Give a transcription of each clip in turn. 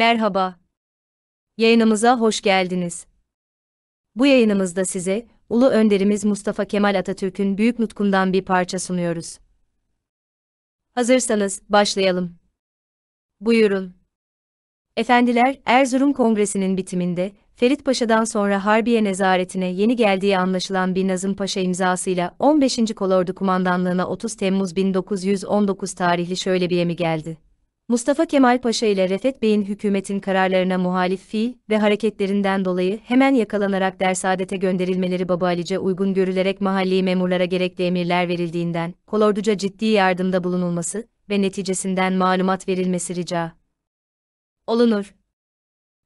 Merhaba. Yayınımıza hoş geldiniz. Bu yayınımızda size Ulu önderimiz Mustafa Kemal Atatürk'ün büyük nutkundan bir parça sunuyoruz. Hazırsanız başlayalım. Buyurun. Efendiler, Erzurum Kongresi'nin bitiminde Ferit Paşa'dan sonra Harbiye Nezaretine yeni geldiği anlaşılan bir Nazım Paşa imzasıyla 15. Kolordu Kumandanlığına 30 Temmuz 1919 tarihli şöyle bir yemi geldi. Mustafa Kemal Paşa ile Refet Bey'in hükümetin kararlarına muhalif fiil ve hareketlerinden dolayı hemen yakalanarak dersadete gönderilmeleri Baba Alice uygun görülerek mahalli memurlara gerekli emirler verildiğinden, kolorduca ciddi yardımda bulunulması ve neticesinden malumat verilmesi rica olunur.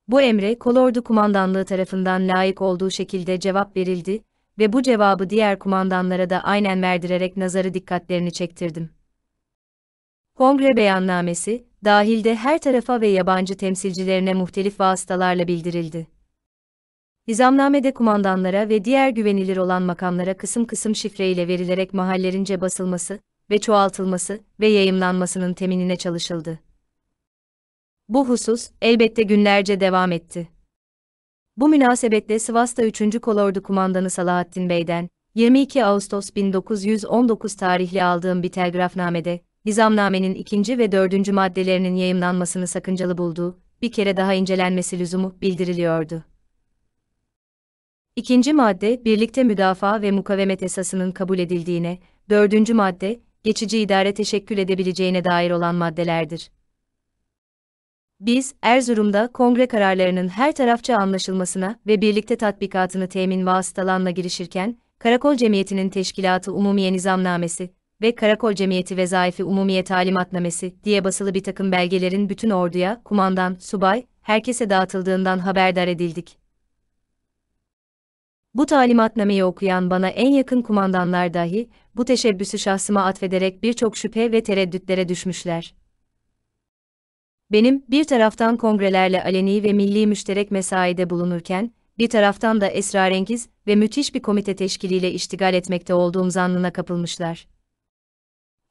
Bu emre kolordu kumandanlığı tarafından layık olduğu şekilde cevap verildi ve bu cevabı diğer kumandanlara da aynen verdirerek nazarı dikkatlerini çektirdim. Kongre beyannamesi, dahilde her tarafa ve yabancı temsilcilerine muhtelif vasıtalarla bildirildi. İzamnamede kumandanlara ve diğer güvenilir olan makamlara kısım kısım şifre ile verilerek mahallerince basılması ve çoğaltılması ve yayımlanmasının teminine çalışıldı. Bu husus elbette günlerce devam etti. Bu münasebetle Sivas'ta 3. Kolordu Kumandanı Salahattin Bey'den 22 Ağustos 1919 tarihli aldığım bir telgrafnamede nizamnamenin ikinci ve dördüncü maddelerinin yayımlanmasını sakıncalı bulduğu, bir kere daha incelenmesi lüzumu bildiriliyordu. İkinci madde, birlikte müdafaa ve mukavemet esasının kabul edildiğine, dördüncü madde, geçici idare teşekkül edebileceğine dair olan maddelerdir. Biz, Erzurum'da kongre kararlarının her tarafça anlaşılmasına ve birlikte tatbikatını temin vasıtalanla girişirken, Karakol Cemiyeti'nin Teşkilatı Umumiye Nizamnamesi, ve Karakol Cemiyeti Vezaifi Umumiye Talimatnamesi diye basılı bir takım belgelerin bütün orduya, kumandan, subay, herkese dağıtıldığından haberdar edildik. Bu talimatnameyi okuyan bana en yakın kumandanlar dahi, bu teşebbüsü şahsıma atfederek birçok şüphe ve tereddütlere düşmüşler. Benim, bir taraftan kongrelerle aleni ve milli müşterek mesaide bulunurken, bir taraftan da esrarengiz ve müthiş bir komite teşkiliyle iştigal etmekte olduğum zannına kapılmışlar.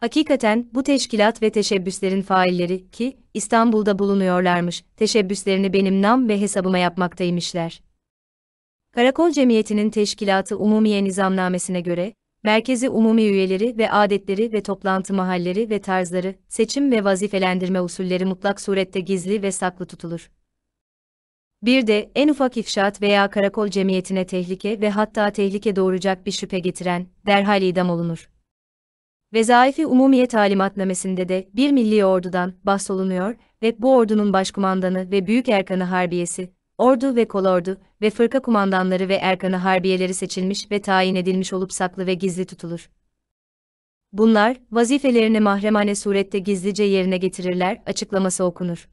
Hakikaten bu teşkilat ve teşebbüslerin failleri ki İstanbul'da bulunuyorlarmış, teşebbüslerini benim nam ve hesabıma yapmaktaymışlar. Karakol Cemiyeti'nin Teşkilatı Umumiye Nizamnamesine göre, merkezi umumi üyeleri ve adetleri ve toplantı mahalleri ve tarzları, seçim ve vazifelendirme usulleri mutlak surette gizli ve saklı tutulur. Bir de en ufak ifşaat veya karakol cemiyetine tehlike ve hatta tehlike doğuracak bir şüphe getiren, derhal idam olunur. Vezaifi Umumiye Talimatnamesinde de bir milli ordudan bahsolunuyor ve bu ordunun başkumandanı ve Büyük Erkanı Harbiyesi, ordu ve kolordu ve fırka kumandanları ve erkanı harbiyeleri seçilmiş ve tayin edilmiş olup saklı ve gizli tutulur. Bunlar, vazifelerini mahremane surette gizlice yerine getirirler, açıklaması okunur.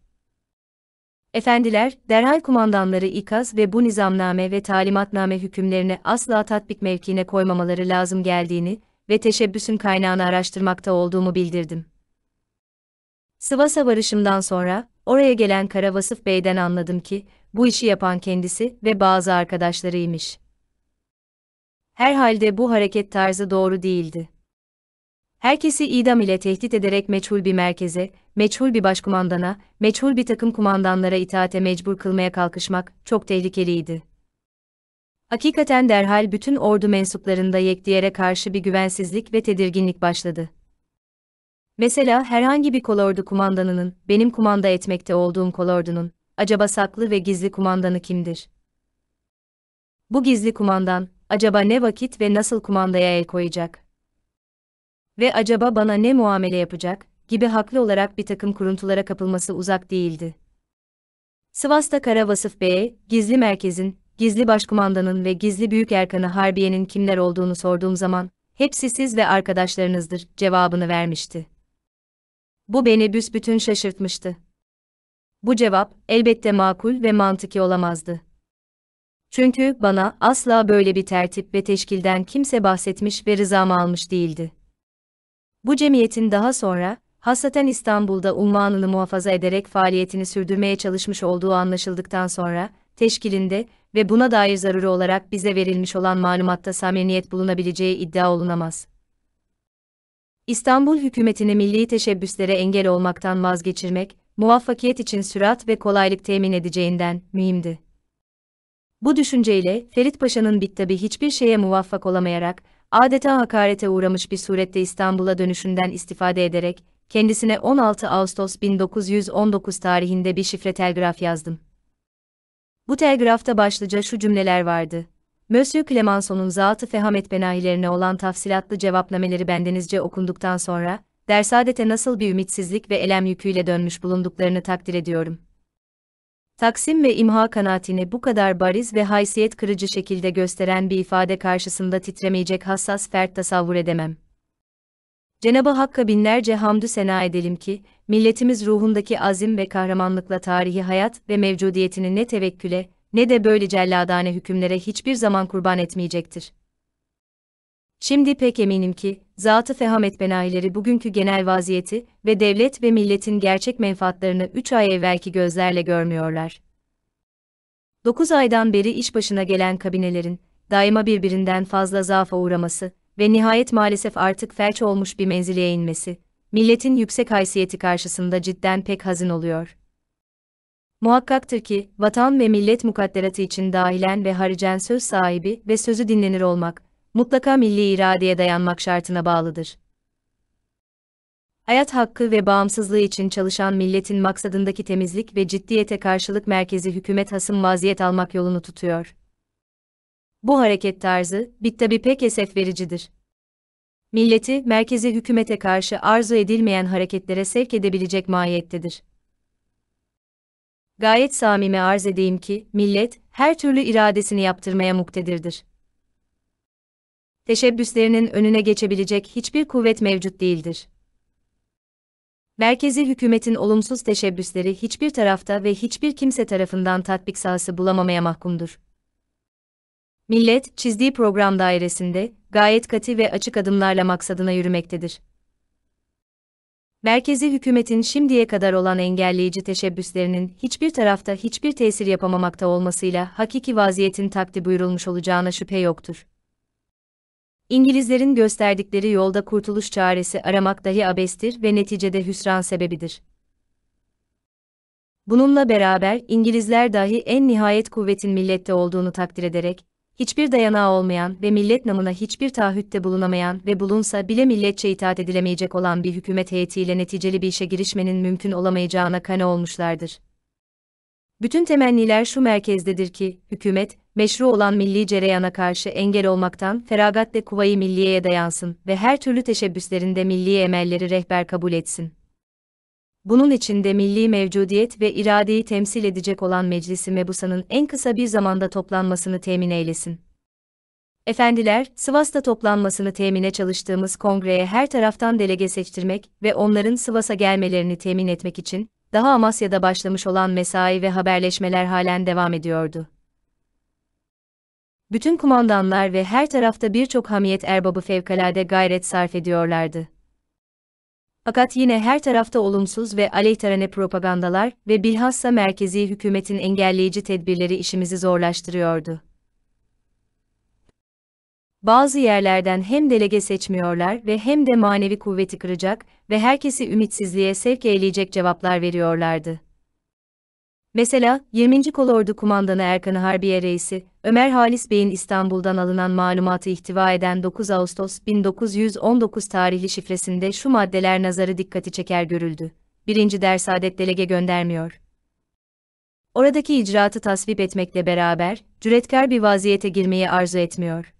Efendiler, derhal kumandanları ikaz ve bu nizamname ve talimatname hükümlerini asla tatbik mevkiine koymamaları lazım geldiğini, ve teşebbüsün kaynağını araştırmakta olduğumu bildirdim. Sivas'a varışımdan sonra, oraya gelen Kara Vasıf Bey'den anladım ki, bu işi yapan kendisi ve bazı arkadaşlarıymış. Herhalde bu hareket tarzı doğru değildi. Herkesi idam ile tehdit ederek meçhul bir merkeze, meçhul bir başkumandana, meçhul bir takım kumandanlara itaate mecbur kılmaya kalkışmak çok tehlikeliydi. Hakikaten derhal bütün ordu mensuplarında Yekdiyer'e karşı bir güvensizlik ve tedirginlik başladı. Mesela herhangi bir kolordu kumandanının, benim kumanda etmekte olduğum kolordunun, acaba saklı ve gizli kumandanı kimdir? Bu gizli kumandan, acaba ne vakit ve nasıl kumandaya el koyacak? Ve acaba bana ne muamele yapacak, gibi haklı olarak bir takım kuruntulara kapılması uzak değildi. Sivas'ta Kara Vasıf Bey'e, gizli merkezin, gizli başkumandanın ve gizli büyük erkanı Harbiye'nin kimler olduğunu sorduğum zaman, hepsi siz ve arkadaşlarınızdır cevabını vermişti. Bu beni büsbütün şaşırtmıştı. Bu cevap elbette makul ve mantıki olamazdı. Çünkü bana asla böyle bir tertip ve teşkilden kimse bahsetmiş ve rızamı almış değildi. Bu cemiyetin daha sonra, hasaten İstanbul'da unvanını muhafaza ederek faaliyetini sürdürmeye çalışmış olduğu anlaşıldıktan sonra, teşkilinde ve buna dair zaruri olarak bize verilmiş olan malumatta samimiyet bulunabileceği iddia olunamaz. İstanbul hükümetini milli teşebbüslere engel olmaktan vazgeçirmek, muvaffakiyet için sürat ve kolaylık temin edeceğinden mühimdi. Bu düşünceyle Ferit Paşa'nın bittabi hiçbir şeye muvaffak olamayarak, adeta hakarete uğramış bir surette İstanbul'a dönüşünden istifade ederek, kendisine 16 Ağustos 1919 tarihinde bir şifre telgraf yazdım. Bu telgrafta başlıca şu cümleler vardı. Monsieur Clemenceau'nun zatı fehamet benahilerine olan tafsilatlı cevaplameleri bendenizce okunduktan sonra, dersadete nasıl bir ümitsizlik ve elem yüküyle dönmüş bulunduklarını takdir ediyorum. Taksim ve imha kanaatini bu kadar bariz ve haysiyet kırıcı şekilde gösteren bir ifade karşısında titremeyecek hassas fert tasavvur edemem. Cenab-ı Hakk'a binlerce hamdü sena edelim ki, milletimiz ruhundaki azim ve kahramanlıkla tarihi hayat ve mevcudiyetini ne tevekküle, ne de böyle celladane hükümlere hiçbir zaman kurban etmeyecektir. Şimdi pek eminim ki, zatı fehamet benahileri bugünkü genel vaziyeti ve devlet ve milletin gerçek menfaatlerini üç ay evvelki gözlerle görmüyorlar. Dokuz aydan beri iş başına gelen kabinelerin, daima birbirinden fazla zaafa uğraması, ve nihayet maalesef artık felç olmuş bir menzileye inmesi, milletin yüksek haysiyeti karşısında cidden pek hazin oluyor. Muhakkaktır ki, vatan ve millet mukadderatı için dahilen ve haricen söz sahibi ve sözü dinlenir olmak, mutlaka milli iradeye dayanmak şartına bağlıdır. Hayat hakkı ve bağımsızlığı için çalışan milletin maksadındaki temizlik ve ciddiyete karşılık merkezi hükümet hasım vaziyet almak yolunu tutuyor. Bu hareket tarzı, bittabi pek esef vericidir. Milleti, merkezi hükümete karşı arzu edilmeyen hareketlere sevk edebilecek mahiyettedir. Gayet samimi arz edeyim ki, millet, her türlü iradesini yaptırmaya muktedirdir. Teşebbüslerinin önüne geçebilecek hiçbir kuvvet mevcut değildir. Merkezi hükümetin olumsuz teşebbüsleri hiçbir tarafta ve hiçbir kimse tarafından tatbik sahası bulamamaya mahkumdur. Millet, çizdiği program dairesinde, gayet katı ve açık adımlarla maksadına yürümektedir. Merkezi hükümetin şimdiye kadar olan engelleyici teşebbüslerinin hiçbir tarafta hiçbir tesir yapamamakta olmasıyla hakiki vaziyetin takdi buyurulmuş olacağına şüphe yoktur. İngilizlerin gösterdikleri yolda kurtuluş çaresi aramak dahi abestir ve neticede hüsran sebebidir. Bununla beraber İngilizler dahi en nihayet kuvvetin millette olduğunu takdir ederek, hiçbir dayanağı olmayan ve millet namına hiçbir taahhütte bulunamayan ve bulunsa bile milletçe itaat edilemeyecek olan bir hükümet heyetiyle neticeli bir işe girişmenin mümkün olamayacağına kane olmuşlardır. Bütün temenniler şu merkezdedir ki, hükümet, meşru olan milli cereyana karşı engel olmaktan feragatle kuvayı milliyeye dayansın ve her türlü teşebbüslerinde milli emelleri rehber kabul etsin. Bunun için de milli mevcudiyet ve iradeyi temsil edecek olan meclisi mebusanın en kısa bir zamanda toplanmasını temin eylesin. Efendiler, Sivas'ta toplanmasını temine çalıştığımız kongreye her taraftan delege seçtirmek ve onların Sivas'a gelmelerini temin etmek için, daha Amasya'da başlamış olan mesai ve haberleşmeler halen devam ediyordu. Bütün kumandanlar ve her tarafta birçok hamiyet erbabı fevkalade gayret sarf ediyorlardı. Fakat yine her tarafta olumsuz ve aleyhtarane propagandalar ve bilhassa merkezi hükümetin engelleyici tedbirleri işimizi zorlaştırıyordu. Bazı yerlerden hem delege seçmiyorlar ve hem de manevi kuvveti kıracak ve herkesi ümitsizliğe sevk eyleyecek cevaplar veriyorlardı. Mesela 20. Kolordu Kumandanı Erkan Harbiye Reisi, Ömer Halis Bey'in İstanbul'dan alınan malumatı ihtiva eden 9 Ağustos 1919 tarihli şifresinde şu maddeler nazarı dikkati çeker görüldü. 1. Ders adet delege göndermiyor. Oradaki icraatı tasvip etmekle beraber, cüretkar bir vaziyete girmeyi arzu etmiyor.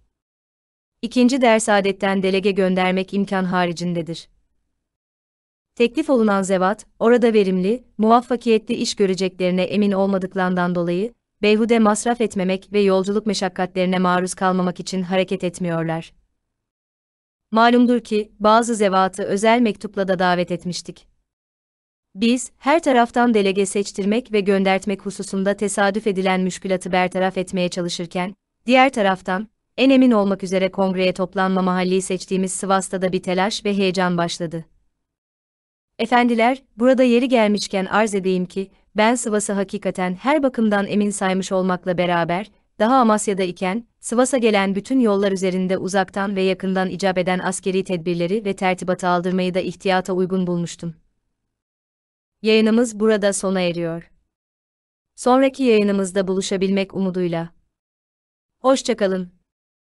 İkinci ders adetten delege göndermek imkan haricindedir. Teklif olunan zevat, orada verimli, muvaffakiyetli iş göreceklerine emin olmadıklarından dolayı, beyhude masraf etmemek ve yolculuk meşakkatlerine maruz kalmamak için hareket etmiyorlar. Malumdur ki, bazı zevatı özel mektupla da davet etmiştik. Biz, her taraftan delege seçtirmek ve göndertmek hususunda tesadüf edilen müşkülatı bertaraf etmeye çalışırken, diğer taraftan, en emin olmak üzere kongreye toplanma mahalli seçtiğimiz Sivas'ta da bir telaş ve heyecan başladı. Efendiler, burada yeri gelmişken arz edeyim ki, ben Sivas'ı hakikaten her bakımdan emin saymış olmakla beraber, daha Amasya'da iken, Sivas'a gelen bütün yollar üzerinde uzaktan ve yakından icap eden askeri tedbirleri ve tertibatı aldırmayı da ihtiyata uygun bulmuştum. Yayınımız burada sona eriyor. Sonraki yayınımızda buluşabilmek umuduyla. Hoşçakalın.